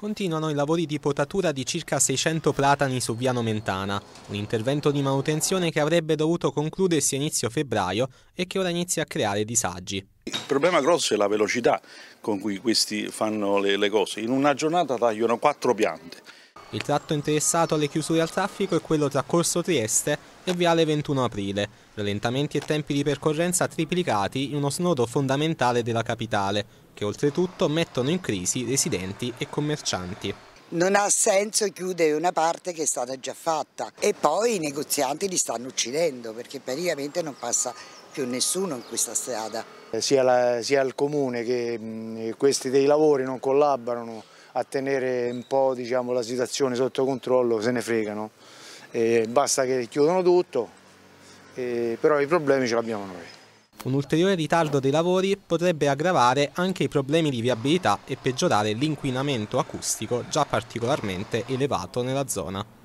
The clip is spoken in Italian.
Continuano i lavori di potatura di circa 600 platani su Via Nomentana, un intervento di manutenzione che avrebbe dovuto concludersi a inizio febbraio e che ora inizia a creare disagi. Il problema grosso è la velocità con cui questi fanno le, le cose. In una giornata tagliano quattro piante, il tratto interessato alle chiusure al traffico è quello tra Corso Trieste e Viale 21 Aprile, rallentamenti e tempi di percorrenza triplicati in uno snodo fondamentale della capitale, che oltretutto mettono in crisi residenti e commercianti. Non ha senso chiudere una parte che è stata già fatta e poi i negozianti li stanno uccidendo perché praticamente non passa più nessuno in questa strada. Sia, la, sia il comune che mh, questi dei lavori non collaborano a tenere un po' diciamo, la situazione sotto controllo se ne fregano. E basta che chiudono tutto, però i problemi ce li abbiamo noi. Un ulteriore ritardo dei lavori potrebbe aggravare anche i problemi di viabilità e peggiorare l'inquinamento acustico già particolarmente elevato nella zona.